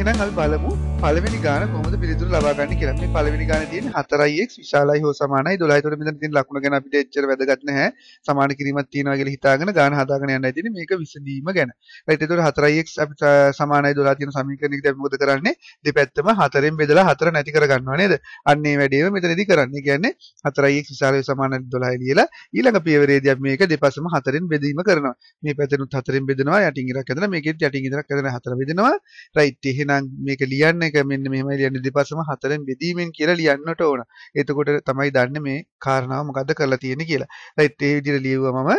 එහෙනම් අපි බලමු පළවෙනි ගාන කොහොමද පිළිතුරු ලබා ගන්න කියලා. මේ පළවෙනි ගාන තියෙන්නේ 4x විශාලයි හෝ සමානයි 12. ඒතකොට මෙතන තියෙන ලකුණ ගැන අපිට එච්චර වැදගත් නැහැ. සමාන කිරීමක් තියෙනවා කියලා හිතාගෙන ගාන හදාගෙන යන්නයි තියෙන්නේ. මේක විසඳීම ගැන. right ඒතකොට 4x අපිට සමානයි 12 තියෙන සමීකරණයකදී අපි මොකද කරන්නේ? දෙපැත්තම 4ෙන් බෙදලා 4 නැති කරගන්නවා නේද? අන්න ඒ වැඩේම මෙතනදී කරන්නේ. කියන්නේ 4x විශාලයි සමානයි 12 ලියලා ඊළඟ පියවරේදී අපි මේක දෙපසම 4ෙන් බෙදීම කරනවා. මේ පැත්තෙනුත් 4ෙන් බෙදෙනවා. යටින් ඉරක් ඇදලා මේකෙත් යටින් ඉරක් ඇදලා 4 බෙදෙනවා. right එහෙනම් මේක ලියන්නේ එක මෙන්න මෙහෙමයි ලියන්නේ දෙපසම හතරෙන් බෙදීමෙන් කියලා ලියන්නට ඕන. එතකොට තමයි දන්නේ මේ කාරණාව මොකද්ද කරලා තියෙන්නේ කියලා. right ඒ විදිහට ලියුවා මම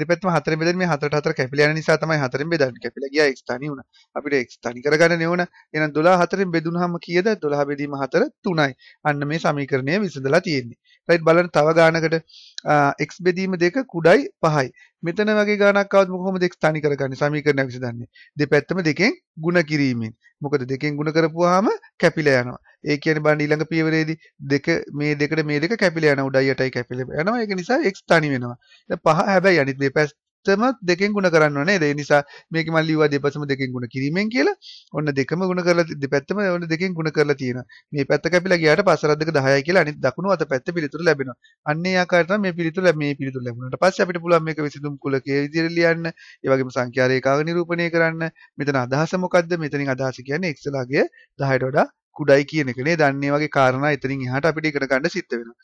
දෙපැත්තම හතරෙන් බෙදෙන මේ හතරට හතර කැපිලා යන නිසා තමයි හතරෙන් බෙදන්නේ. කැපිලා ගියා x තනි වුණා. අපිට x තනි කරගන්න ඕන. එහෙනම් 12 හතරෙන් බෙදුනහම කීයද? 12 බෙදීම 4 3යි. අන්න මේ සමීකරණය විසඳලා තියෙන්නේ. right බලන්න තව ගානකට x බෙදීම 2 කුඩයි 5යි. මෙතන වගේ ගණනක් આવුත් කොහොමද x තනි කරගන්නේ සමීකරණයක් විසඳන්නේ දෙපැත්තම දෙකෙන් ಗುಣ කිරීමෙන් මොකද දෙකෙන් ಗುಣ කරපුවාම කැපිලා යනවා ඒ කියන්නේ බලන්න ඊළඟ පියවරේදී දෙක මේ දෙකට මේ දෙක කැපිලා යනවා උඩයි යටයි කැපිලා යනවා ඒක නිසා x තනි වෙනවා දැන් පහ හැබැයි අනිත් දෙපැස් දෙකටම දෙකෙන් ගුණ කරන්න ඕනේ. ඒ නිසා මේක මම ලිව්වා දෙපසම දෙකෙන් ගුණ කිරීමෙන් කියලා. ඔන්න දෙකම ගුණ කරලා දෙපැත්තම ඔන්න දෙකෙන් ගුණ කරලා තියෙනවා. මේ පැත්ත කැපිලා ගියාට පස්සරද්දක 10යි කියලා අනිත් දකුණු අත පැත්ත පිළිතුරු ලැබෙනවා. අන්න ඒ ආකාරයට මේ පිළිතුරු මේ පිළිතුරු ලැබුණාට පස්සේ අපිට පුළුවන් මේක විසඳුම් කුලකයේ විදිහට ලියන්න. ඒ වගේම සංඛ්‍යා රේඛාව නිරූපණය කරන්න. මෙතන අදහස මොකද්ද? මෙතනින් අදහස කියන්නේ x ලාගය 10ට වඩා කුඩයි කියන එකනේ දන්නේ වගේ කාරණා එතනින් එහාට අපිට ඉගෙන ගන්න සිද්ධ වෙනවා.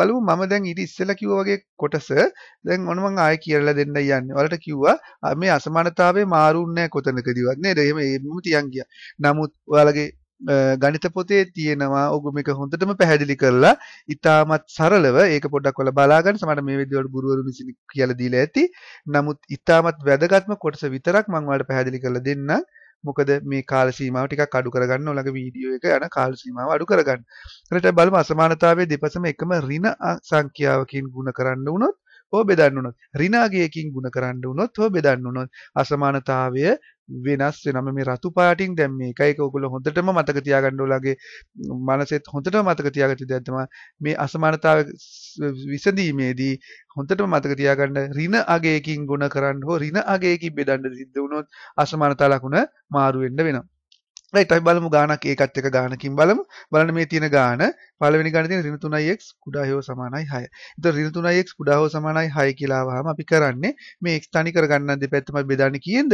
බලමු මම දැන් ඊට ඉස්සෙල්ලා කිව්වා වගේ කොටස දැන් ඔන්න මම ආයෙ කියලා දෙන්න යන්නේ. ඔයාලට කිව්වා මේ අසමානතාවයේ මාරුන්නේ නැහැ කොතනකදීවත් නේද? එහෙම එහෙම තියන් ගියා. නමුත් ඔයාලගේ ගණිත පොතේ තියෙනවා ඔගු මේක හොඳටම පැහැදිලි කරලා ඉතාමත් සරලව ඒක පොඩ්ඩක් ඔයාලා බලාගන්න සමහර මේ විදිහට ගුරුවරු විසින් කියලා දීලා ඇති. නමුත් ඉතාමත් වැදගත්ම කොටස විතරක් මම ඔයාලට පැහැදිලි කරලා දෙන්නම්. මොකද මේ කාල සීමාව ටිකක් අඩු කරගන්න ඔලඟ වීඩියෝ එක යන කාල සීමාව අඩු කරගන්න. ඊළඟට බලමු අසමානතාවයේ දෙපසම එකම ඍණ සංඛ්‍යාවකින් ගුණ කරන්න වුණොත් හෝ බෙදන්න වුණොත් ඍණාගයකින් ගුණ කරන්න වුණොත් හෝ බෙදන්න වුණොත් අසමානතාවය වෙනස් වෙනම මේ රතු පාටින් දැන් මේක ඒක ඔයගොල්ලෝ හොඳටම මතක තියාගන්න ඕලාගේ මනසෙත් හොඳටම මතක තියාගත්තේ දැන් තමයි මේ අසමානතාව විසඳීමේදී හොඳටම මතක තියාගන්න ඍණ අගයකින් ගුණ කරන්න හෝ ඍණ අගයකින් බෙදන්න සිද්ධ වුණොත් අසමානතා ලකුණ මාරු වෙන්න වෙනවා රයිට් අපි බලමු ගානක් ඒකත් එක ගානකින් බලමු බලන්න මේ තියෙන ගාන පළවෙනි ගාන තියෙන ඍණ 3x කුඩා හෝ සමානයි 6. එතකොට ඍණ 3x කුඩා හෝ සමානයි 6 කියලා වහම අපි කරන්නේ මේ x තනි කරගන්න දෙපැත්තම බෙදන්නේ කියෙන්ද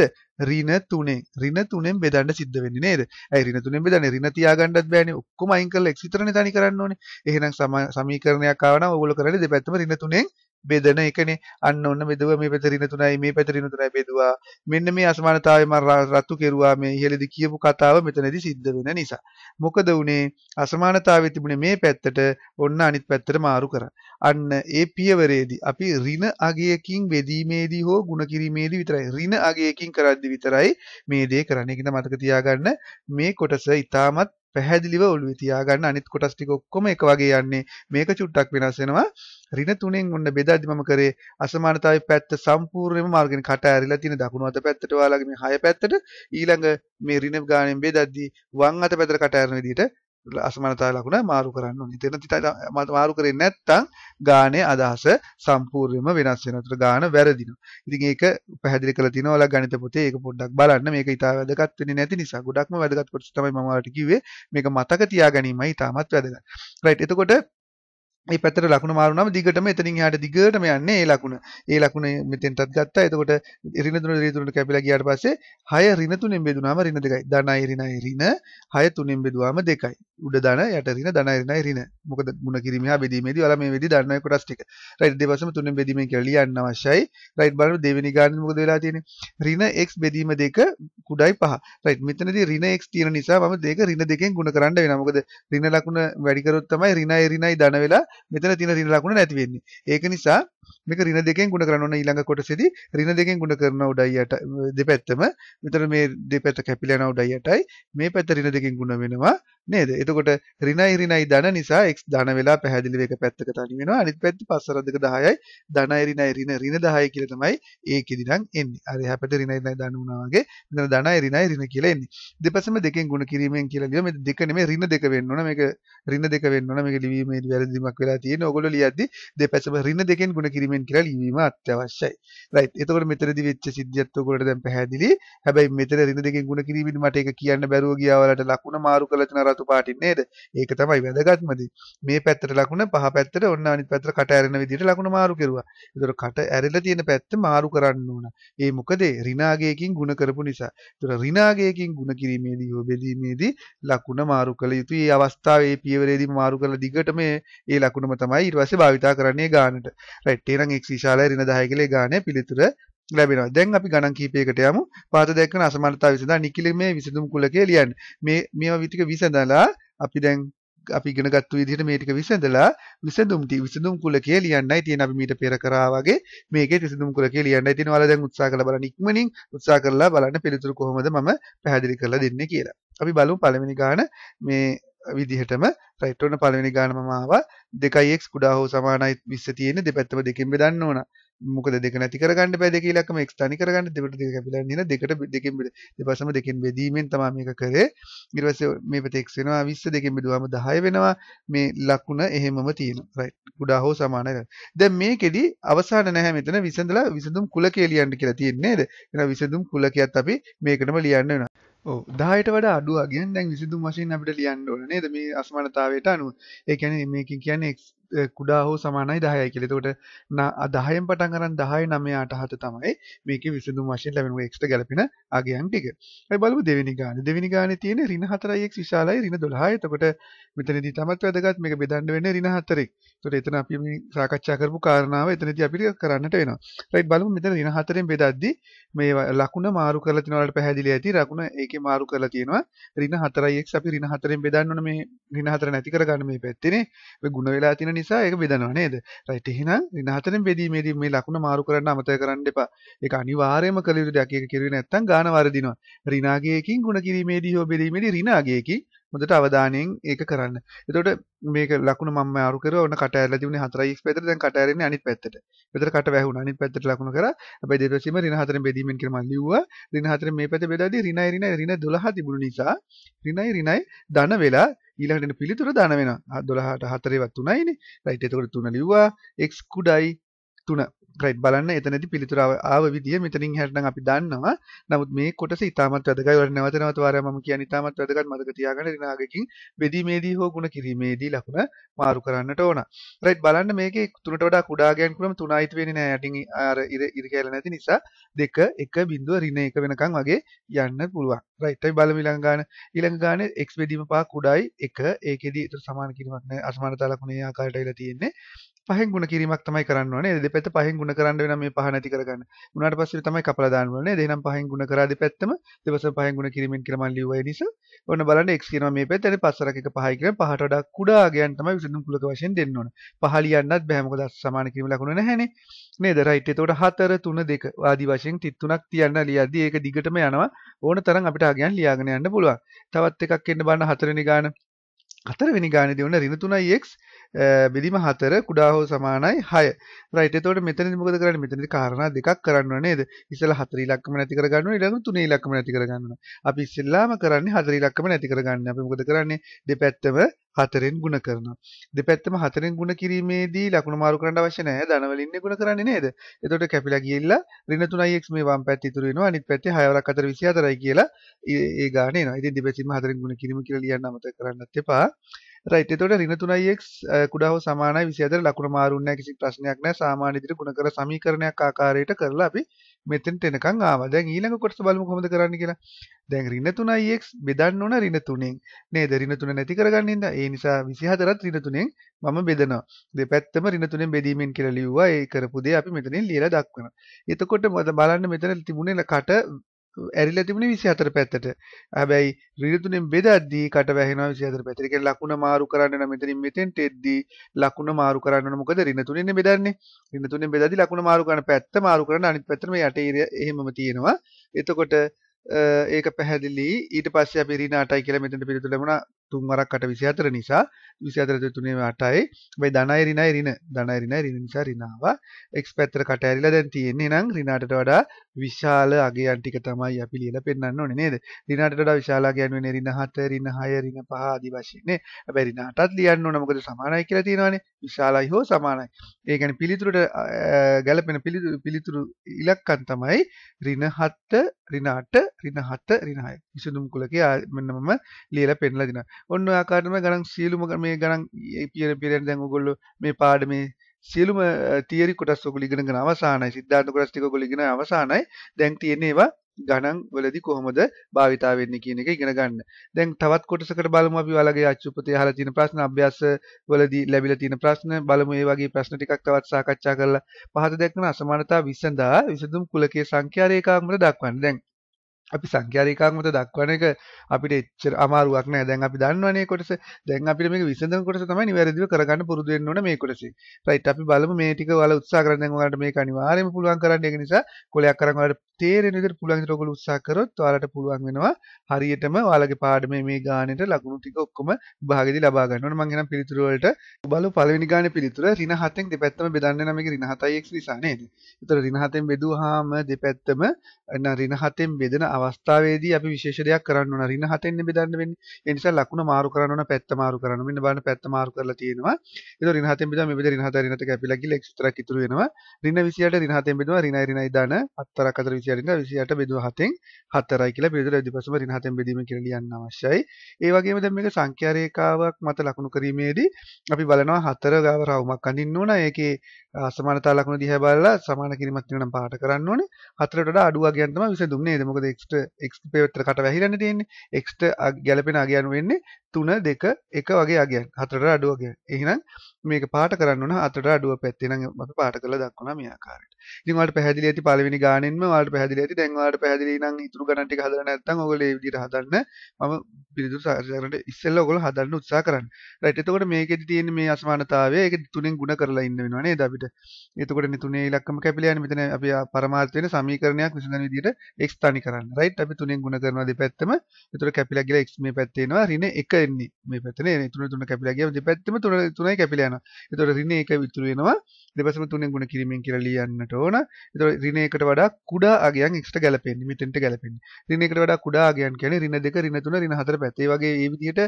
ඍණ 3. ඍණ 3ෙන් බෙදන්න සිද්ධ වෙන්නේ නේද? ඇයි ඍණ 3ෙන් බෙදන්නේ ඍණ තියාගන්නත් බෑනේ. ඔක්කොම අයින් කරලා x විතරනේ තනි කරන්න ඕනේ. එහෙනම් සමීකරණයක් ආවනම් ඕගොල්ලෝ කරන්නේ දෙපැත්තම ඍණ 3ෙන් බෙදන එකනේ අන්න ඔන්න බෙදුව මේ පැතරින තුනයි මේ පැතරින තුනයි බෙදුවා මෙන්න මේ අසමානතාවය මම රතු කෙරුවා මේ ඉහළදී කියපු කතාව මෙතනදී සිද්ධ වෙන නිසා මොකද උනේ අසමානතාවය තිබුණේ මේ පැත්තට ඔන්න අනිත් පැත්තට මාරු කරා අන්න ඒ පියවරේදී අපි ඍණ අගයකින් බෙදීමේදී හෝ ಗುಣ කිරීමේදී විතරයි ඍණ අගයකින් කරද්දී විතරයි මේ දේ කරන්නේ කියන මතක තියාගන්න මේ කොටස ඊටමත් පැහැදිලිව ඔළුවේ තියාගන්න අනිත් කොටස් ටික ඔක්කොම එක වගේ යන්නේ මේක චුට්ටක් වෙනස් වෙනවා ඍණ තුනෙන් ඔන්න බෙදාදි මම කරේ අසමානතාවයේ පැත්ත සම්පූර්ණයෙන්ම මාර්ගෙන කට ඇරිලා තියෙන දකුණු අත පැත්තට ඔයාලගේ මේ හය පැත්තට ඊළඟ මේ ඍණ ගාණයෙන් බෙදද්දී වම් අත පැත්තට කට ඇරන විදිහට අසමානතා ලකුණ මාරු කරන්න ඕනේ. එතන තිත මාරු කරේ නැත්නම් ගානේ අදහස සම්පූර්ණයෙන්ම වෙනස් වෙනවා. ඒතර ගාන වැරදිනවා. ඉතින් ඒක පැහැදිලි කරලා තිනවා ඔයාලා ගණිත පොතේ. ඒක පොඩ්ඩක් බලන්න. මේක ඊටා වැදගත් වෙන්නේ නැති නිසා ගොඩක්ම වැදගත් කොටස තමයි මම ඔයාලට කිව්වේ. මේක මතක තියාගැනීමයි ඊටමත් වැදගත්. රයිට්. එතකොට ඒ පැත්තට ලකුණ මාරුනම දිගටම එතනින් එහාට දිගටම යන්නේ ඒ ලකුණ. ඒ ලකුණ මෙතෙන්ටත් ගත්තා. එතකොට ඍණ තුන ඍණ තුනට කැපිලා ගියාට පස්සේ 6 ඍණ තුනෙන් බෙදුනාම ඍණ දෙකයි. ධනයි ඍණයි ඍණ 6 තුනෙන් බෙදුවාම දෙකයි. උඩ ධන යට ඍණ ධනයි ඍණයි ඍණ. මොකද ಗುಣ කිරීම හා බෙදීමේදී ඔයාලා මේ වෙදී ධනයි කොටස් ටික. රයිට් දෙපසම තුනෙන් බෙදීමෙන් කියලා ලියන්න අවශ්‍යයි. රයිට් බලන්න දෙවෙනි ගානේ මොකද වෙලා තියෙන්නේ? ඍණ x බෙදීම දෙක කුඩයි 5. රයිට් මෙතනදී ඍණ x තියෙන නිසා මම දෙක ඍණ දෙකෙන් ගුණ කරන්න වෙනවා. මොකද ඍණ ලකුණ වැඩි කරොත් තමයි ඍණයි ඍණයි ධන වෙලා මෙතන තියෙන ඍණ ලකුණ නැති වෙන්නේ. ඒක නිසා මේක ඍණ දෙකෙන් ගුණ කරන්න ඕන ඊළඟ කොටසේදී ඍණ දෙකෙන් ගුණ කරන උඩයියට දෙපැත්තම මෙතන මේ දෙපැත්ත කැපිලා යන උඩයියටයි මේ පැත්ත ඍණ දෙකෙන් ගුණ වෙනවා නේද? එතකොට ඍණයි ඍණයි ධන නිසා x ධන වෙලා පැහැදිලිව එක පැත්තක තනි වෙනවා. අනිත් පැත්තේ පස්තර දෙක 10යි ධනයි ඍණයි ඍණ ඍණ 10යි කියලා තමයි ඒකෙදි නම් එන්නේ. අර එහා පැත්තේ ඍණයි ඍණයි ධන වුණා වගේ මෙතන ධනයි ඍණයි ඍණ කියලා එන්නේ. දෙපසම දෙකෙන් ගුණ කිරීමෙන් කියලා ලියුවා මේ දෙක නෙමෙයි ඍණ දෙක වෙන්න ඕන. මේක ඍණ දෙක වෙන්න ඕන. මේක ලිවීමේදී වැරදිමක් කරලා තියෙන ඕගොල්ලෝ ලියද්දි දෙපැත්තම ඍණ දෙකෙන් ගුණ කිරීමෙන් කියලා ලියවීම අත්‍යවශ්‍යයි. right. එතකොට මෙතනදි වෙච්ච සිද්ධියත් ඕගොල්ලන්ට දැන් පැහැදිලි. හැබැයි මෙතන ඍණ දෙකෙන් ගුණ කිරීමෙන් මට ඒක කියන්න බැරුව ගියා වලට ලකුණ මාරු කරලා තියෙන රතු පාටින් නේද? ඒක තමයි වැදගත්ම දේ. මේ පැත්තට ලකුණ පහ පැත්තට ඔන්න අනිත් පැත්තට කට ඇරෙන විදිහට ලකුණ මාරු කෙරුවා. ඒතර කට ඇරෙලා තියෙන පැත්ත මාරු කරන්න ඕන. ඒ මොකද ඍණාගයකින් ගුණ කරපු නිසා. ඒතර ඍණාගයකින් ගුණ කිරීමේදී හෝ බෙදීමේදී ලකුණ මාරු කළ යුතුයි. මේ අවස්ථාවේ පියවරේදී මාරු කළ දිගට මේ ඒ ලකුණ ලකුණම තමයි ඊට පස්සේ භාවිතා කරන්නේ ගානට. රයිට් එහෙනම් x විශාලයි ඍණ 10 කියලා ගානේ පිළිතුර ලැබෙනවා. දැන් අපි ගණන් කීපයකට යමු. පාත දැක්කන අසමානතාව විසඳා නිකිලමේ විසඳුම් කුලකයේ ලියන්න. මේ මේවා විතික විසඳලා අපි දැන් අපි ඉගෙනගත්තු විදිහට මේ ටික විසඳලා විසඳුම් ටි විසඳුම් කුලකයේ ලියන්නයි තියෙන අපි මීට පෙර කරා වගේ මේකේ විසඳුම් කුලකයේ ලියන්නයි තියෙන. ඔයාලා දැන් උත්සාහ කරලා බලන්න ඉක්මනින් උත්සාහ කරලා බලන්න පිළිතුරු කොහොමද මම පැහැදිලි කරලා දෙන්නේ කියලා. අපි බලමු පළවෙනි ගාන මේ විදිහටම රයිට් ඔන්න පළවෙනි ගාන මම ආවා 2x කුඩා හෝ සමානයි 20 තියෙන දෙපැත්තම දෙකෙන් බෙදන්න ඕන. මොකද දෙක නැති කරගන්න බෑ දෙක ඉලක්කම x තනි කරගන්න දෙපට දෙක කැපිලා නින දෙකට දෙකෙන් බෙද දෙපසම දෙකෙන් බෙදීමෙන් තමයි මේක කරේ. ඊට පස්සේ මේ පැත්තේ x වෙනවා 20 දෙකෙන් බෙදුවාම 10 වෙනවා. මේ ලකුණ එහෙමම තියෙනවා. රයිට් කුඩා හෝ සමානයි. දැන් මේකෙදි අවසාන නැහැ මෙතන විසඳලා විසඳුම් කුලකය ලියන්න කියලා තියෙන්නේ නේද? එහෙනම් විසඳුම් කුලකයක් අපි මේකටම ලියන්න වෙනවා. දායට වඩ අඩුවගෙන් දැන් විසිදු වශයෙන් අපිට ලියන්න ඕන නේද මේ අස්මනතාවයට අනුව ඒ කියන්නේ මේකෙන් කියන්නේ කුඩා හෝ සමානයි 10යි කියලා. එතකොට 10න් පටන් අරන් 10 9 8 7 තමයි මේකේ විසඳුම් වශයෙන් ලැබෙන ඔය එක්ස්ට්‍රා ගැලපෙන අගයන් ටික. අපි බලමු දෙවෙනි ගානේ. දෙවෙනි ගානේ තියෙන ඍණ 4x විශාලයි ඍණ 12යි. එතකොට මෙතනදී තමත් වැදගත් මේක බෙදන්න වෙන්නේ ඍණ 4ක්. එතකොට එතන අපි මේ සාකච්ඡා කරපු කාරණාව එතනදී අපිට කරන්නට වෙනවා. රයිට් බලමු මෙතන ඍණ 4ෙන් බෙදද්දී මේ ලකුණ මාරු කරලා තියෙන වලට පැහැදිලි ඇති ලකුණ ඒකේ මාරු කරලා තියෙනවා ඍණ 4x අපි ඍණ 4ෙන් බෙදන්න ඕනේ මේ ඍණ 4 නැති කරගන්න මේ පැත්තේනේ. මේ ಗುಣ වෙලා තියෙන නිසා ඒක බෙදනවා නේද? right එහෙනම් ඍණ හතරෙන් බෙදීමේදී මේ ලකුණ මාරු කරන්න අමතක කරන්න එපා. ඒක අනිවාර්යයෙන්ම කළ යුතු දෙයක්. ඒක කෙරුවේ නැත්නම් ගාන වර්ධිනවා. ඍණ අගයකින් ගුණ කිරීමේදී හෝ බෙදීමේදී ඍණ අගයකින් හොඳට අවධානයෙන් ඒක කරන්න. එතකොට මේක ලකුණ මම මාරු කරා. ඔන්න කට ඇරලා තිබුණේ 4x පැත්තට. දැන් කට ඇරෙන්නේ අනිත් පැත්තට. විතර කට වැහුණා. අනිත් පැත්තට ලකුණ කරා. හැබැයි දෙපැත්තෙම ඍණ 4 බෙදීමෙන් කියලා මම ලිව්වා. ඍණ 4 මේ පැත්තේ බෙදලා දී ඍණයි ඍණයි ඍණ 12 තිබුණු නිසා ඍණයි ඍණයි ධන වෙලා ඊළඟට පිළිතුර දාන වෙනවා 12ට 4 වත් 3යිනේ රයිට් එතකොට 3 ලිව්වා x කුඩයි 3 රයිට් බලන්න එතනති පිළිතුර ආව විදිය මෙතනින් හැටන අපි දන්නවා නමුත් මේ කොටස ඉතාමත් වැදකයි වර නැවත නැවත වාරයක් මම කියන ඉතාමත් වැදගත් මතක තියාගන්න රිනාගකින් බෙදීමේදී හෝ ගුණ කිරීමේදී ලකුණ මාරු කරන්නට ඕන රයිට් බලන්න මේකේ තුනට වඩා කුඩා ගෑන් කුරම තුනයිත් වෙන්නේ නැහැ යටින් අර ඉර ඉර කියලා නැති නිසා දෙක එක බිඳුව ඍණ එක වෙනකන් වගේ යන්න පුළුවන් රයිට් අපි බලමු ඊළඟ ගාන ඊළඟ ගානේ x බෙදීම පහ කුඩායි 1 ඒකෙදී ඊට සමාන කිරීමක් නැහැ අසමානතා ලකුණේ ආකාරයට ඇවිල්ලා තියෙන්නේ පහෙන් ගුණ කිරීමක් තමයි කරන්න ඕනේ දෙපැත්ත පහෙන් ගුණ කරන්න වෙන මේ පහ නැති කරගන්න. උනාට පස්සේ තමයි කපලා දාන්න ඕනේ. දෙනම් පහෙන් ගුණ කරා දෙපැත්තම දෙපස පහෙන් ගුණ කිරීමෙන් කියලා මම ලියුවා ඒ නිසා ඔන්න බලන්න x කියනවා මේ පැත්තට පස්සරක එක පහයි කියලා පහට වඩා කුඩා අගයන් තමයි විසඳුම් කුලක වශයෙන් දෙන්න ඕන. පහ ලියන්නත් බෑ මොකද සමාන කිරීම ලකුණු නැහැනේ. නේද රයිට් එතකොට 4 3 2 ආදි වශයෙන් 33ක් තියන්න ලියද්දි ඒක දිගටම යනවා ඕන තරම් අපිට අගයන් ලියාගෙන යන්න පුළුවන් තවත් එකක් එන්න බලන්න හතරවෙනි ගාන හතරවෙනි ගානේදී ඔන්න ඍණ 3x බිලිම හතර කුඩා හෝ සමානයි 6. right. එතකොට මෙතනදී මොකද කරන්නේ? මෙතනදී කාරණා දෙකක් කරන්න ඕනේ නේද? ඉස්සෙල්ලා හතර ඉලක්කම නැති කරගන්න ඕනේ ඊළඟට තුනේ ඉලක්කම නැති කරගන්න ඕනේ. අපි ඉස්සෙල්ලාම කරන්නේ හතර ඉලක්කම නැති කරගන්න. අපි මොකද කරන්නේ? දෙපැත්තම හතරෙන් ගුණ කරනවා. දෙපැත්තම හතරෙන් ගුණ කිරීමේදී ලකුණු මාරු කරන්න අවශ්‍ය නැහැ. ධනවලින්නේ ගුණ කරන්නේ නේද? එතකොට කැපිලා ගිහිල්ලා ඍණ 3x මේ වම් පැත්ත ඉතුරු වෙනවා. අනිත් පැත්තේ 6 වරක් 4 24යි කියලා ඒ ගාණ එනවා. ඉතින් දෙපැත්තම හතරෙන් ගුණ කිරීම කියලා ලියන්න අමතක කරන්නත් එපා. රයිට් එතකොට ඍණ 3x කුඩා හෝ සමානයි 24 ලකුණ මාරුන්නේ නැහැ කිසි ප්‍රශ්නයක් නැහැ සාමාන්‍ය විදිහට ගුණ කර සමීකරණයක් ආකාරයට කරලා අපි මෙතෙන්ට එනකන් ආවා දැන් ඊළඟ කොටස බලමු කොහොමද කරන්න කියලා දැන් ඍණ 3x බෙදන්න ඕන ඍණ 3ෙන් නේද ඍණ 3 නැති කරගන්න හින්දා ඒ නිසා 24ත් ඍණ 3ෙන් මම බෙදනවා දෙපැත්තම ඍණ 3ෙන් බෙදීමෙන් කියලා ලිව්වා ඒ කරපු දේ අපි මෙතනින් ලියලා දක්වනවා එතකොට බලන්න මෙතන තිබුණේ කට ඇරිලා තිබුණේ 24 පැත්තට. හැබැයි ඍතුණෙන් බෙදද්දී කට වැහෙනවා 24 පැත්තට. ඒ කියන්නේ ලකුණ මාරු කරන්න නම් මෙතනින් මෙතෙන්ට එද්දී ලකුණ මාරු කරන්න ඕන. මොකද ඍතුණෙන් බෙදන්නේ. ඍතුණෙන් බෙදද්දී ලකුණ මාරු කරන පැත්ත මාරු කරන අනිත් පැත්තට මේ යටේ එහෙමම තියෙනවා. එතකොට ඒක පැහැදිලි. ඊට පස්සේ අපි ඍණ 8යි කියලා මෙතෙන්ට පිළිතුරු ලැබුණා. තුන්වරක්කට 24 නිසා 24 3 8යි හැබැයි ධනයි ඍණයි ඍණ ධනයි ඍණයි ඍණ නිසා ඍණාව x පැත්තට කට ඇරිලා දැන් තියෙන්නේ නම් ඍණාටට වඩා විශාල අගයන් ටික තමයි අපි ලියලා පෙන්නන්න ඕනේ නේද ඍණාටට වඩා විශාල අගයන් වෙන්නේ ඍණ 7 ඍණ 6 ඍණ 5 ආදී වශයෙන් නේ හැබැයි ඍණාටත් ලියන්න ඕන මොකද සමානයි කියලා තියෙනවානේ විශාලයි හෝ සමානයි ඒ කියන්නේ පිළිතුරට ගැළපෙන පිළිතුරු ඉලක්කම් තමයි ඍණ 7 ඍණ 8 ඍණ 7 ඍණ 6 විසඳුම් කුලකයේ මෙන්න මම ලියලා පෙන්නලා දෙනවා ඔන්න ආකාරම ගණන් සියලුම මේ ගණන් පියර පිරෙන් දැන් ඔයගොල්ලෝ මේ පාඩමේ සියලුම තියරි කොටස් ඔයගොල්ලෝ ඉගෙනගෙන අවසానයි සිද්ධාර්ථ කොටස් ටික ඔයගොල්ලෝ ඉගෙන අවසానයි දැන් තියෙන්නේ ඒවා ගණන් වලදී කොහොමද භාවිතා වෙන්නේ කියන එක ඉගෙන ගන්න. දැන් තවත් කොටසකට බලමු අපි ඔයාලගේ අච්චුපතේ අහලා තියෙන ප්‍රශ්න, අභ්‍යාස වලදී ලැබිලා තියෙන ප්‍රශ්න බලමු. ඒ වගේ ප්‍රශ්න ටිකක් තවත් සාකච්ඡා කරලා පහත දක්වන අසමානතා විසඳා විසඳුම් කුලකයේ සංඛ්‍යා රේඛාවකට දක්වන්න. දැන් අපි සංඛ්‍යාරිකාංගමත දක්වන එක අපිට එච්චර අමාරුවක් නෑ. දැන් අපි දන්නවනේ කොටස. දැන් අපිට මේක විසඳන කොටස තමයි නිවැරදිව කරගන්න පුරුදු වෙන්න ඕන මේ කොටසේ. රයිට් අපි බලමු මේ ටික ඔයාලා උත්සාහ කරන දැන් ඔයාලට මේක අනිවාර්යයෙන්ම පුළුවන් කරන්න. ඒක නිසා කොලයක් කරන් ඔයාලට තේරෙන විදිහට පුළුවන් විදිහට ඔයගොල්ලෝ උත්සාහ කරොත් ඔයාලට පුළුවන් වෙනවා හරියටම ඔයාලගේ පාඩමේ මේ ගානෙට ලකුණු ටික ඔක්කොම විභාගෙදී ලබා ගන්න ඕන. මම එනම් පිළිතුරු වලට බලමු පළවෙනි ගානේ පිළිතුර ඍණ 7න් දෙපැත්තම බෙදන්න නම් මේක ඍණ 7x නිසා නේද? ඒතර ඍණ 7න් බෙදුවාම දෙපැත්තම ඍණ 7න් බෙදෙන අවස්ථාවේදී අපි විශේෂ දෙයක් කරන්න ඕන ඍණ හතෙන් බෙදන්න වෙන්නේ. ඒ නිසා ලකුණ මාරු කරන්න ඕන පැත්ත මාරු කරන්න. මෙන්න බලන්න පැත්ත මාරු කරලා තියෙනවා. ඒතකොට ඍණ හතෙන් බෙදුවා මේ බෙද ඍණ හත ඍණ හත කැපිලා ගිහලා x විතරක් ඉතුරු වෙනවා. ඍණ 28 ඍණ හතෙන් බෙදුවා ඍණයි ඍණයි දාන 7ක් අතර 28 ඉඳලා 28 බෙදුවා හතෙන් 4යි කියලා බෙදුවලා ඉදිරිපසම ඍණ හතෙන් බෙදීම කියලා ලියන්න අවශ්‍යයි. ඒ වගේම දැන් මේක සංඛ්‍යා රේඛාවක් මත ලකුණු කිරීමේදී අපි බලනවා හතර ගාව රවුමක් අඳින්න ඕන. ඒකේ අසමානතා ලකුණු දිහා බලලා සමාන කිරීමක් තියෙනවා නම් පාට කරන්න ඕනේ. හතරට වඩා අඩු වගයන් තමයි විසඳුම් නේද? මොකද x එක්ට එක් පෙවත්තකට වැහිරන්න තියෙන්නේ එක්ට ගැලපෙන අගයන් වෙන්නේ තුන දෙක එක වගේ අගයන් හතරට අඩුවග එහිනම් මේක පාට කරන්න අතට අඩුව පැත්තින මට පාට කළ දක්වන මියාකාරට ඉතින්වට පැදිලි ඇති පලවෙනි ගානෙන්ම වට පැදිලි ඇති දැන්වාට පැදිලි නම් ඉතුරු ගණටි හදර නැත්තම් ඔගල විදිහට හදන්න මම පිරිදු සාරයට ඉස්සෙල්ල ඔගොල්ලෝ හදන්න උත්සාහ කරන්න. රයිට් එතකොට මේකෙදි තියෙන මේ අසමානතාවය ඒක තුනෙන් ಗುಣ කරලා ඉන්න වෙනවා නේද අපිට. එතකොට මේ තුනේ ඉලක්කම කැපිලා යන්නේ මෙතන අපි පරමාර්ථ වෙන සමීකරණයක් විසඳන විදිහට x තනි කරන්න. රයිට් අපි තුනෙන් ගුණ කරනවා දෙපැත්තම. ඒතර කැපිලා ගිහලා x මේ පැත්තේ එනවා ඍණ 1 එන්නේ. මේ පැත්තේ නේ තුන තුන කැපිලා ගියාම දෙපැත්තම තුන තුනයි කැපිලා යනවා. ඒතර ඍණ 1 විතුරු වෙනවා. දෙපැත්තම තුනෙන් ගුණ කිරීමෙන් කියලා ලියන්නට ඕන. ඒතර ඍණ 1කට වඩා කුඩා අගයන් x ට ගැලපෙන්නේ. මෙතෙන්ට ගැලපෙන්නේ. ඍණ 1කට වඩා කුඩා අගයන් කියන්නේ ඍණ 2, ඍණ 3, ඍණ 4 පැත්ත. ඒ වගේ මේ විදිහට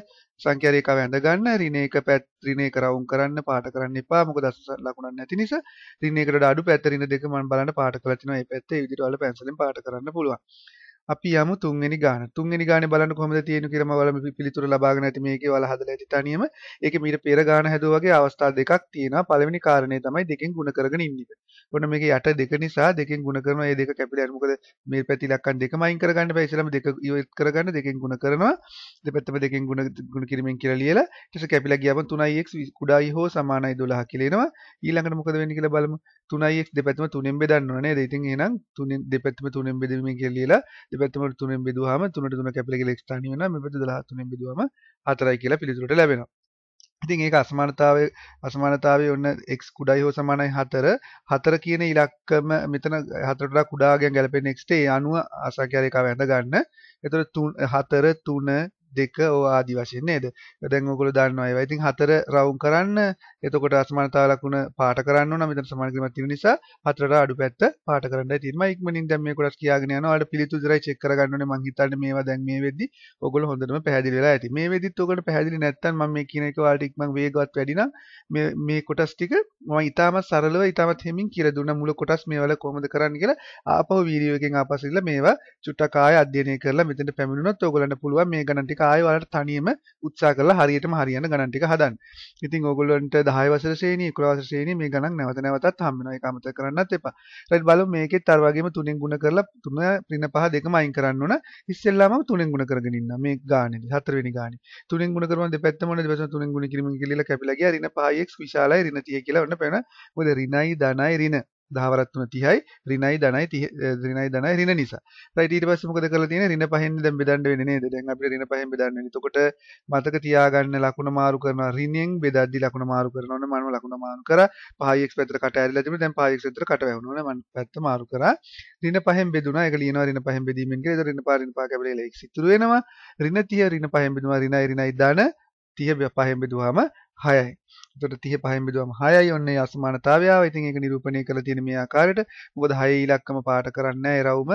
සංඛ්‍යා රේඛාව ඇඳ ගන්න ඍණ 1 පැත් ඍණ 1 රවුම් කරන්න පාට කරන්න එපා. මොකද අස්ස ලකුණක් නැති නිසා ඍණ 1කට වඩා අඩු පැත්ත ඍණ 2 මම බලන්න පාට කරලා තිනවා. මේ පැත්තේ ඒ විදිහට ඔයාලා පැන්සලෙන් පාට කරන්න පුළුවන්. අපි යමු තුන්වෙනි ගාන. තුන්වෙනි ගානේ බලන්න කොහොමද තියෙන්නේ කියලා මම ඔයාලා පිළිතුරු ලබාගෙන ඇති මේකේ ඔයාලා හදලා ඇති තනියම. ඒකේ මීට පෙර ගාන හැදුවා වගේ අවස්ථා දෙකක් තියෙනවා. පළවෙනි කාරණේ තමයි දෙකෙන් ಗುಣ කරගෙන ඉන්න එක. ඔන්න මේකේ යට දෙක නිසා දෙකෙන් ಗುಣ කරනවා. මේ දෙක කැපිලා යන මොකද මේ පැති ඉලක්කම් දෙකම අයින් කරගන්න බෑ. ඉස්සෙල්ලාම දෙක ඉවත් කරගන්න දෙකෙන් ಗುಣ කරනවා. දෙපැත්තම දෙකෙන් ಗುಣ ಗುಣ කිරීමෙන් කියලා ලියලා ඊට පස්සේ කැපිලා ගියාම 3ix කුඩායි හෝ සමානයි 12 කියලා එනවා. ඊළඟට මොකද වෙන්නේ කියලා බලමු. තුනයික් දෙපැත්ම තුනෙන් බෙදන්න නේද ඉතින් එහෙනම් තුනෙන් දෙපැත්තම තුනෙන් බෙදීමෙන් කියලා දෙපැත්තම තුනෙන් බෙදුවාම තුනට තුන කැපිලා කියලා එක්ස්ට්‍රා නිවෙන මේ පැත්ත 12 තුනෙන් බෙදුවාම 4යි කියලා පිළිතුරට ලැබෙනවා ඉතින් ඒක අසමානතාවයේ අසමානතාවයේ ඔන්න x කුඩායි හෝ සමානයි 4 4 කියන ඉලක්කම මෙතන 4ට වඩා කුඩා ගෑන් ගැලපෙන x ට ඒ අනුව අසංඛ්‍යාරිකාව ඇඳ ගන්න. එතකොට 4 3 දෙක ආදි වශයෙන් නේද? දැන් ඔයගොල්ලෝ දන්නවා ඒවා. ඉතින් හතර රවුම් කරන්න. එතකොට අසමානතා ලකුණ පාට කරන්න ඕන. මෙතන සමාන කිරීමක් තියෙන නිසා හතරට අඩු පැත්ත පාට කරන්නයි තියෙන්නේ. මම ඉක්මනින් දැන් මේ කොටස් කියාගෙන යනවා. ඔයාලට පිළිතුරු විතරයි චෙක් කරගන්න ඕනේ. මං හිතන්නේ මේවා දැන් මේ වෙද්දි ඔයගොල්ලෝ හොඳටම පැහැදිලි වෙලා ඇති. මේ වෙද්දිත් ඔයගොල්ලෝ පැහැදිලි නැත්තම් මම මේ කියන එක ඔයාලට ඉක්මන් වේගවත් වැඩි නම් මේ මේ කොටස් ටික මම ඉතාමත් සරලව ඉතාමත් හිමින් කියලා දුන්න මුල කොටස් මේවල කොහොමද කරන්න කියලා ආපහු වීඩියෝ එකෙන් ආපස්සට මේවා චුට්ටක් ආය අධ්‍යයනය කරලා මෙතෙන්ට පැමිණුණොත් ඕගොල්ලන්ට පුළුවන් මේ ගණන් ටික ටික ආයෙ ඔයාලට තනියම උත්සාහ කරලා හරියටම හරියන ගණන් ටික හදන්න. ඉතින් ඕගොල්ලන්ට 10 වසර ශ්‍රේණිය 11 වසර ශ්‍රේණිය මේ ගණන් නැවත නැවතත් හම් වෙනවා. ඒක අමතක කරන්නත් එපා. හරිද බලමු මේකෙත් අර වගේම තුනෙන් ගුණ කරලා තුන ඍණ පහ දෙකම අයින් කරන්න ඕන. ඉස්සෙල්ලාම තුනෙන් ගුණ කරගෙන ඉන්න මේ ගානේදී හතරවෙනි ගානේ. තුනෙන් ගුණ කරනවා දෙපැත්තම ඕන දෙපැත්තම තුනෙන් ගුණ කිරීමෙන් කියලා කැපිලා ගියා ඍණ 5x විශාලයි ඍණ 30 කියලා ඔන්න පේන. මොකද ඍණයි ධනයි ඍණ දහවරත් තුන 30යි ඍණයි ධනයි ඍණයි ධනයි ඍණ නිසා. right ඊට පස්සේ මොකද කරලා තියෙන්නේ? ඍණ පහෙන් දැන් බෙදන්න වෙන්නේ නේද? දැන් අපිට ඍණ පහෙන් බෙදන්න වෙන්නේ. එතකොට මතක තියාගන්න ලකුණ මාරු කරනවා ඍණෙන් බෙදද්දි ලකුණ මාරු කරනවනේ මම ලකුණ මාරු කරා. 5x පැත්තට කට ඇරිලා තිබුණා. දැන් 5x පැත්තට කට වැහුණා නේ මම පැත්ත මාරු කරා. ඍණ පහෙන් බෙදුණා. ඒක ලියනවා ඍණ පහෙන් බෙදීමෙන් කියලා. ඒක ඍණ පහ ඍණ පහ කැපිලා x ඉතුරු වෙනවා. ඍණ 30 ඍණ පහෙන් බෙදුණා ඍණයි ඍණයි ධන 30 5ෙන් බෙදුවාම 6යි. එතකොට 35ෙන් බෙදුවම 6යි ඔන්න ඒ අසමානතාවය ආවා. ඉතින් ඒක නිරූපණය කරලා තියෙන මේ ආකාරයට. මොකද 6 ඉලක්කම පාට කරන්නේ නැහැ. රවුම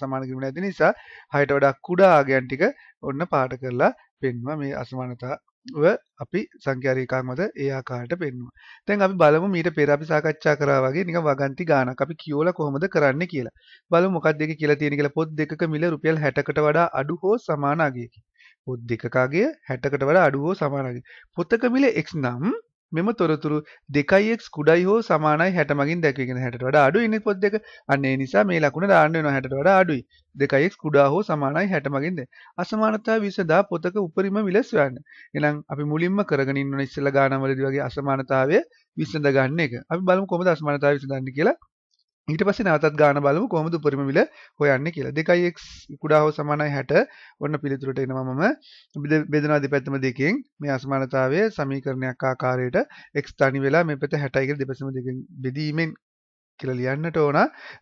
සමාන කිරීම නැති නිසා 6ට වඩා කුඩා ආගයන් ටික ඔන්න පාට කරලා පෙන්වුවා මේ අසමානතාව අපි සංඛ්‍යා රේඛා මත ඒ ආකාරයට පෙන්වුවා. දැන් අපි බලමු මීට පෙර අපි සාකච්ඡා කරා වගේ නිකන් වගන්ති ගාණක් අපි කියෝලා කොහොමද කරන්නේ කියලා. බලමු මොකක්ද ඒක කියලා තියෙන කියලා පොත් දෙකක මිල රුපියල් 60කට වඩා අඩු හෝ සමාන අගයකින්. පොත් දෙකකාගේ හැටකට වඩා අඩු හෝ සමානයි. පොතක මිල x නම් මෙම තොරතුරු 2x කුඩයි හෝ සමානයි 60 මගින් දැක්වෙන 60ට වඩා අඩුයි ඉන්නේ පොත් දෙක. අන්න ඒ නිසා මේ ලකුණ දාන්න වෙනවා 60ට වඩා අඩුයි. 2x කුඩා හෝ සමානයි 60 මගින් දැක්. අසමානතාව විසඳා පොතක උපරිම මිල සොයන්න. එහෙනම් අපි මුලින්ම කරගෙන ඉන්න ඉස්සෙල්ලා ගානවලදී වගේ අසමානතාවය විසඳ ගන්න එක. අපි බලමු කොහොමද අසමානතාවය විසඳන්නේ කියලා. ඊට පස්සේ නැවතත් ගාන බලමු කොහොමද උපරිම විල හොයන්නේ කියලා. 2x කුඩා හෝ සමානයි 60. ඔන්න පිළිතුරට එනවා මම බෙදනවා දෙපැත්තම දෙකෙන් මේ අසමානතාවය සමීකරණයක් ආකාරයට x තනි වෙලා මේ පැත්ත 60යි කියලා දෙපැත්තම දෙකෙන් බෙදීමෙන් කියලා ලියන්නට ඕන.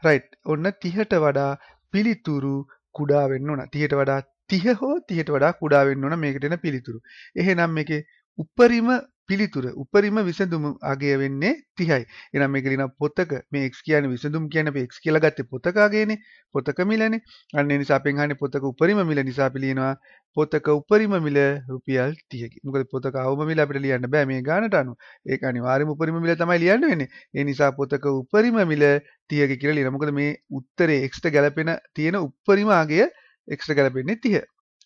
right. ඔන්න 30ට වඩා පිළිතුරු කුඩා වෙන්න ඕන. 30ට වඩා 30 හෝ 30ට වඩා කුඩා වෙන්න ඕන මේකට එන පිළිතුරු. එහෙනම් මේකේ උපරිම පිළිතුර උපරිම විසඳුම අගය වෙන්නේ 30යි. එහෙනම් මේක ලියන පොතක මේ x කියන්නේ විසඳුම කියන්නේ අපි x කියලා ගත්තේ පොතක අගයනේ. පොතක මිලනේ. අන්න ඒ නිසා අපෙන් අහන්නේ පොතක උපරිම මිල නිසා අපි ලියනවා පොතක උපරිම මිල රුපියල් 30කි. මොකද පොතක අවම මිල අපිට ලියන්න බෑ මේ ගානට අනුව. ඒක අනිවාර්යයෙන්ම උපරිම මිල තමයි ලියන්න වෙන්නේ. ඒ නිසා පොතක උපරිම මිල 30කි කියලා ලියනවා. මොකද මේ උත්තරේ x ට ගැලපෙන තියෙන උපරිම අගය x ට ගැලපෙන්නේ 30.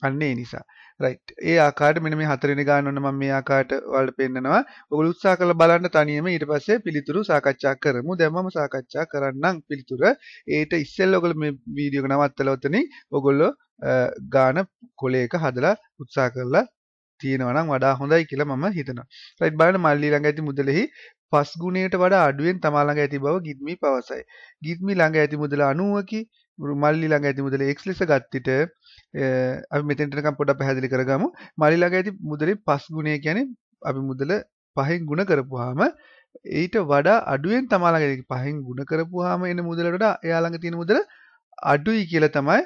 අන්න ඒ නිසා. රයිට් ඒ ආකාට මෙන මේ හතරනි ගානන්න ම මේ ආකාට වලට පෙන්න්නනවා ඔගුල උත්සා කළ බලන්න තනියම ඊට පස්සේ පිළිතුරු සාකච්ඡා කරමු දැමම සාකච්ඡා කරන්නම් පිළිතුර ඒට ඉස්සල් ඔගල මේ වීඩියෝග නවත්තලවතන ඔගොල්ලො ගාන කොලේක හදලා උත්සා කරලා තියෙනවනම් වඩා හොඳයි කියලා මම හිතන රයිට් බලන මල්ලි ළඟ ඇති මුදලෙහි පස් ගුණයට වඩා අඩුවෙන් තමාළඟ ඇති බව ගිත්මි පවසයි ගිත්මි ළඟ ඇති මුදල අනුවකි මල්ලි ළඟ ඇති මුදල එක් ලෙස ගත්තිට අපි මෙතෙන්ටනකම් පොඩ පැහැදිලි කරගමු මල්ලි ළඟ ඇති මුදලේ පස් ගුණය කියන්නේ අපි මුදල පහෙන් ගුණ කරපුවාම ඊට වඩා අඩුවෙන් තමාලඟ පහෙන් ගුණ කරපුවාම එන මුදලට එයාළඟ තියෙන මුදල අඩුයි කියලා තමයි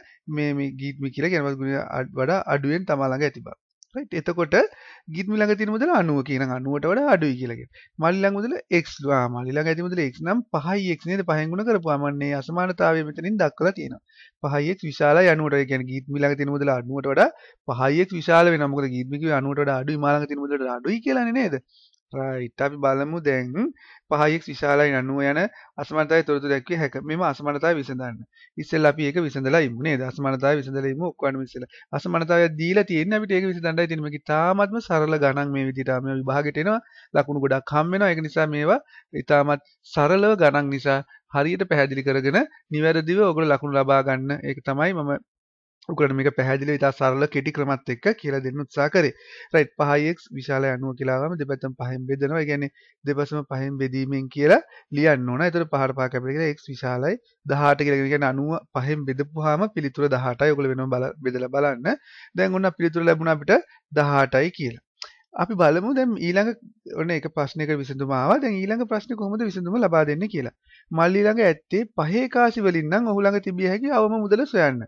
මේ ගීත්මි කියලා ගැනවත් ගුණ වඩා අඩුවෙන් තමාළඟ ඇති බව රයිට් එතකොට ගිත්ම ළඟ තියෙන මුදල 90 කියන 90ට වඩා අඩුයි කියලා කියන. මල්ලි ළඟ මුදල x ආ මල්ලි ළඟ ඇති මුදල x නම් 5x නේද පහෙන් ගුණ කරපුවාම මේ අසමානතාවය මෙතනින් දක්වලා තියෙනවා. 5x විශාලයි 90ට. ඒ කියන්නේ ගීත්මි ළඟ තියෙන මුදල 90ට වඩා 5x විශාල වෙනවා. මොකද ගීත්මි කිව්වේ 90ට වඩා අඩුයි මා ළඟ තියෙන මුදලට අඩුයි කියලානේ නේද? රයිට් අපි බලමු දැන් 5x විශාලයි 90 යන අසමානතාවය තොරතුරු දැක්වේ හැක. මෙම අසමානතාවය විසඳන්න. ඉතින් අපි ඒක විසඳලා ඉමු නේද? අසමානතාවය විසඳලා ඉමු ඔක්කොම ඉස්සෙල්ලා. අසමානතාවය දීලා තියෙන්නේ අපිට ඒක විසඳන්නයි තියෙන්නේ. මේක ඉතාමත්ම සරල ගණන් මේ විදිහට මේ විභාගෙට එනවා. ලකුණු ගොඩක් හම් වෙනවා. ඒක නිසා මේවා ඉතාමත් සරලව ගණන් නිසා හරියට පැහැදිලි කරගෙන නිවැරදිව ඔයගොල්ලෝ ලකුණු ලබා ගන්න. ඒක තමයි මම උකරමික පැහැදිලි ඉතා සරල කෙටි ක්‍රමත් එක්ක කියලා දෙන්න උත්සා කරේ රයිට් පහයික් විශාල අනුව කියලාම දෙපැත්තම පහෙන් බෙදනවා ගැන දෙපසම පහෙන් බෙදීමෙන් කියලා ලියන්න ඕන එතට පහර පා කැපිගෙන එක් විශාලයි දහට කියලගෙන අනුව පහෙන් බෙදපුහම පිළිතුර දහටයි ඔකුල වෙන බල බෙදල බලන්න දැන් ඔන්න පිළිතුර ලැබුණ අපිට දහටයි කියලා අපි බලමු දැන් ඊළඟ ඔන්න එක ප්‍රශ්නයක විසඳුම ආවා දැන් ඊළඟ ප්‍රශ්නේ කොහොමද විසඳුම ලබා දෙන්නේ කියලා මල් ඊළඟ ඇත්තේ පහේ කාසි වලින් නම් ඔහු ළඟ තිබිය හැකි අවම මුදල සොයන්න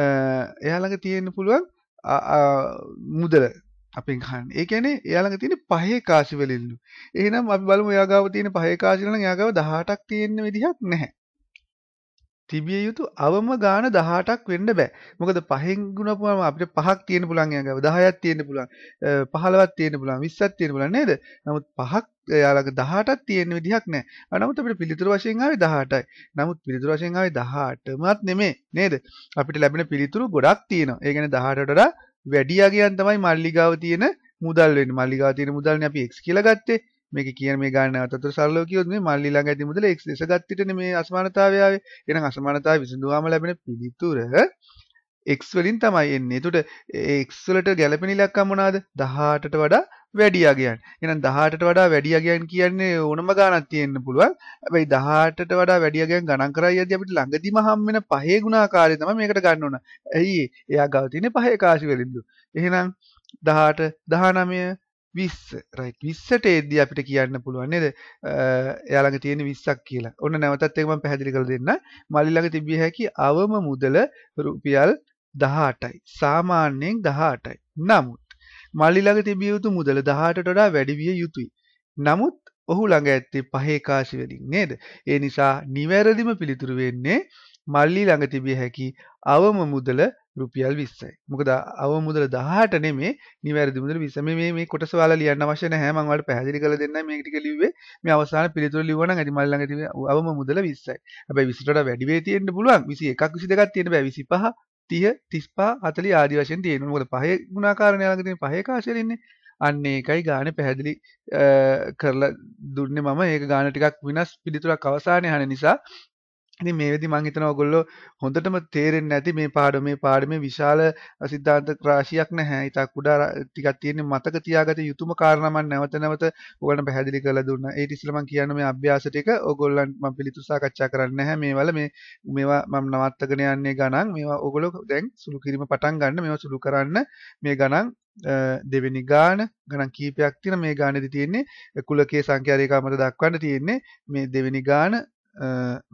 එයාළඟ තියෙන පුළුවන් මුදල අපෙන් හන් ඒකැන එයාළඟ තියෙන පහේ කාසිවලින්ලු එහෙනම් අපි බලමු යාගාව තියෙන පහේ කාසිලන යාගාව දහටක් තියෙන විදිහක් නැහැ තිබිය යුතු අවම ගාන දහටක් වෙන්න බෑ මොකද පහෙන් ගුණපුම අපිට පහක් තියෙන පුළන්ය ගව දහයත් තියෙන පුළන් පහලවත් තියෙන පුළන් විස්සත් තියෙන පුළන් නේද නමුත් පහක් යාලක දහටත් තියෙන විදිහක් නෑ අනමුත් අපිට පිළිතුර වශයෙන්ාවේ දහටයි නමුත් පිළිතුර වශයෙන්ාවේ දහටමත් නෙමේ නේද අපිට ලැබෙන පිළිතුරු ගොඩක් තියෙනවා ඒ ගැන දහටටට වැඩියගයන් තමයි මල්ලිගාව තියෙන මුදල් වෙන මල්ලිගාව තියෙන මුදල්නේ අපි x කියලා ගත්තේ මේක කියන මේ ගාන නැවතත් සරලව කියොත් මේ මල්ලි ළඟ ඇති මුදල x ලෙස ගත්තිටනේ මේ අසමානතාවය ආවේ. එහෙනම් අසමානතාවය විසඳුවාම ලැබෙන පිළිතුර x වලින් තමයි එන්නේ. එතකොට x වලට ගැළපෙන ඉලක්කම් මොනවාද? 18ට වඩා වැඩි අගයන්. එහෙනම් 18ට වඩා වැඩි අගයන් කියන්නේ ඕනම ගණනක් තියෙන්න පුළුවන්. හැබැයි 18ට වඩා වැඩි අගයන් ගණන් කරායදී අපිට ළඟදීම හම් වෙන පහේ ගුණාකාරය තමයි මේකට ගන්න ඕන. ඇයි? එයා ගාව තියෙන්නේ පහේ කාසි වලින්දු. එහෙනම් 18 19 විස් රයි විස්සට ඒදී අපිට කියන්න පුළුවන්න්නේද එයාළඟ තියෙන විස්සක් කියලා ඔන්න නැවතත් එම පැදිලි කර දෙන්න මල්ලිලඟ තිබිය හැකි අවම මුදල රුපියල් දහටයි සාමාන්‍යයෙන් දහටයි නමුත් මල්ලිලඟ තිබියයුතු මුදල දහටටඩා වැඩිවිය යුතුයි නමුත් ඔහු ළඟ ඇත්තේ පහේකාශි වැඩින් නේද ඒ නිසා නිවැරදිම පිළිතුරු වෙන්නේ මල්ලි ළඟ තිබිය හැකි අවම මුදල රුපියල් 20යි. මොකද අවම මුදල 18 නෙමේ නිවැරදි මුදල 20. මේ මේ කොටස ඔයාලා ලියන්න අවශ්‍ය නැහැ. මම ඔයාලට පැහැදිලි කරලා දෙන්නයි මේ ටික ලිව්වේ. මේ අවසාන පිළිතුර ලිව්වා නම් ඇති මල්ලි ළඟ තිබෙන අවම මුදල 20යි. හැබැයි 20ට වඩා වැඩි වෙයි තියෙන්න පුළුවන්. 21ක් 22ක් තියෙන්න බෑ. 25 30 35 40 ආදී වශයෙන් තියෙනවා. මොකද පහේ ගුණාකාරණය ළඟ තියෙන පහේ කාශයල ඉන්නේ. අන්න ඒකයි ගාන පැහැදිලි කරලා දුන්නේ මම ඒක ගාන ටිකක් වෙනස් පිළිතුරක් අවසානයේ අහන නිසා ඉතින් මේ වෙදි මං හිතනවා ඔයගොල්ලෝ හොඳටම තේරෙන්නේ නැති මේ පාඩම මේ පාඩමේ විශාල સિદ્ધාන්ත රාශියක් නැහැ. ඊට කුඩා ටිකක් තියෙන මතක තියාගත යුතුම කාරණා මම නැවත නැවත ඔයගලන්ට පැහැදිලි කරලා දුන්නා. ඒත් ඉස්සෙල්ලා මම කියන්න මේ අභ්‍යාස ටික ඔයගොල්ලන්ට මම පිළිතුරු සාකච්ඡා කරන්නේ නැහැ. මේවල මේ මේවා මම නවත්තගෙන යන්නේ ගණන් මේවා ඔයගොල්ලෝ දැන් සුළු කිරීම පටන් ගන්න මේවා සුළු කරන්න මේ ගණන් දෙවෙනි ගාන ගණන් කීපයක් තියෙන මේ ගානෙදි තියෙන්නේ කුලකයේ සංඛ්‍යා රේඛාව මත දක්වන්න තියෙන්නේ මේ දෙවෙනි ගාන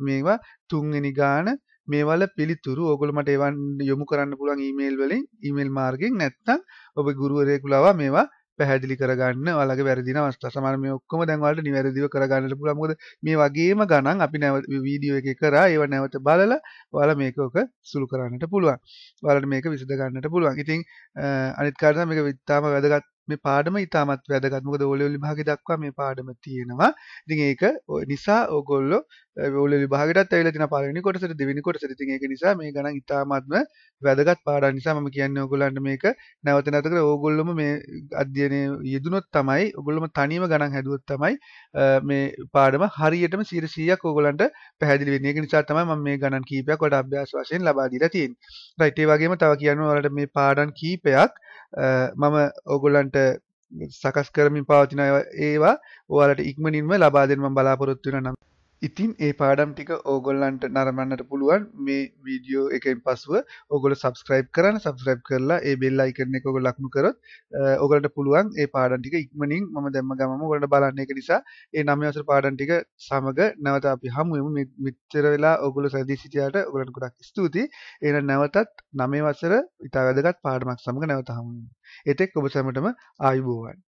මේවා තුන්වෙනි ගාන මේවල පිළිතුරු ඕගොල්ලෝ මට එවන් යොමු කරන්න පුළුවන් ඊමේල් වලින් ඊමේල් මාර්ගයෙන් නැත්නම් ඔබ ගුරුවරයෙකු ලවා මේවා පැහැදිලි කරගන්න ඔයාලගේ වැරදින අවස්ථා සමහර මේ ඔක්කොම දැන් ඔයාලට නිවැරදිව කරගන්න පුළුවන් මොකද මේ වගේම ගණන් අපි නැවත වීඩියෝ එකේ කරා ඒව නැවත බලලා ඔයාලා මේක ඔක සුළු කරන්නට පුළුවන් ඔයාලට මේක විසඳ ගන්නට පුළුවන් ඉතින් අනිත් කාරණා මේක ඉතාම වැදගත් මේ පාඩම ඉතාමත් වැදගත්. මොකද ඕලෙවල් විභාගේ දක්වා මේ පාඩම තියෙනවා. ඉතින් ඒක නිසා ඕගොල්ලෝ ඕලෙවල් විභාගෙටත් ඇවිල්ලා තියෙන පළවෙනි කොටසට දෙවෙනි කොටසට. ඉතින් ඒක නිසා මේ ගණන් ඉතාමත්ම වැදගත් පාඩම් නිසා මම කියන්නේ ඕගොල්ලන්ට මේක නැවත නැවත කරලා ඕගොල්ලොම මේ අධ්‍යයනයේ යෙදුනොත් තමයි ඕගොල්ලොම තනියම ගණන් හැදුවොත් තමයි මේ පාඩම හරියටම 100%ක් ඕගොල්ලන්ට පැහැදිලි වෙන්නේ. ඒක නිසා තමයි මම මේ ගණන් කීපයක් ඔයාලට අභ්‍යාස වශයෙන් ලබා දීලා තියෙන්නේ. right ඒ වගේම තව කියනවා ඔයාලට මේ පාඩම් කීපයක් මම ඕගොල්ලන්ට සකස් කරමින් පවතින ඒවා ඕලට ඉක්මනින්ම ලබාදෙන්ම බලාපොරොත්තුවන නම් ඉතින් ඒ පාඩම් ටික ඕගොල්ලන්ට නරමන්නට පුළුවන් මේ වීඩියෝ එකෙන් පසුව ඔගොල සබස්ක්‍රයිබ් කරන්න සබස්ක්‍රයිබ් කරලා ඒ බෙල් අයිකන එක ඔගොල්ලෝ ලක්නු කරොත් ඔගලට පුළුවන් ඒ පාඩම් ටික ඉක්මනින් මම දැම්ම ගමම ඔගලට බලන්න ඒක නිසා ඒ 9 වසර පාඩම් ටික සමග නැවත අපි හමු වෙමු මෙච්චර වෙලා ඔගොල්ලෝ සැදී සිටියාට ඔගලන්ට ගොඩක් ස්තුතියි එහෙනම් නැවතත් 9 වසර ඉතා වැදගත් පාඩමක් සමග නැවත හමු වෙමු එතෙක් ඔබ සැමටම ආයුබෝවන්